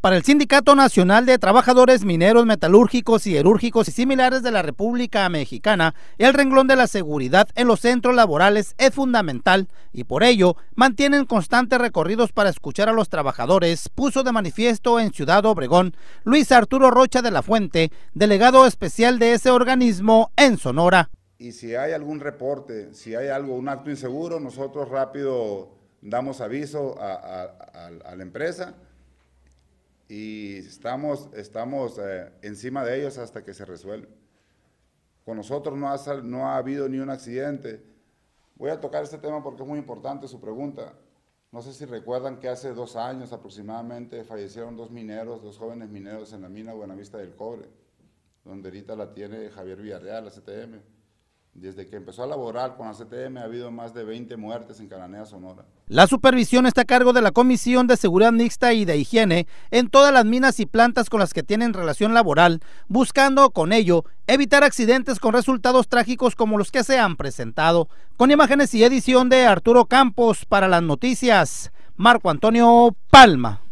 Para el Sindicato Nacional de Trabajadores Mineros, Metalúrgicos, Siderúrgicos y similares de la República Mexicana, el renglón de la seguridad en los centros laborales es fundamental y por ello mantienen constantes recorridos para escuchar a los trabajadores, puso de manifiesto en Ciudad Obregón Luis Arturo Rocha de la Fuente, delegado especial de ese organismo en Sonora. Y si hay algún reporte, si hay algo, un acto inseguro, nosotros rápido damos aviso a la empresa y estamos, estamos eh, encima de ellos hasta que se resuelve. Con nosotros no ha, no ha habido ni un accidente. Voy a tocar este tema porque es muy importante su pregunta. No sé si recuerdan que hace dos años aproximadamente fallecieron dos mineros, dos jóvenes mineros en la mina Buenavista del Cobre, donde ahorita la tiene Javier Villarreal, la CTM. Desde que empezó a laborar con la CTM ha habido más de 20 muertes en Cananea, Sonora. La supervisión está a cargo de la Comisión de Seguridad Mixta y de Higiene en todas las minas y plantas con las que tienen relación laboral, buscando con ello evitar accidentes con resultados trágicos como los que se han presentado. Con imágenes y edición de Arturo Campos para las noticias, Marco Antonio Palma.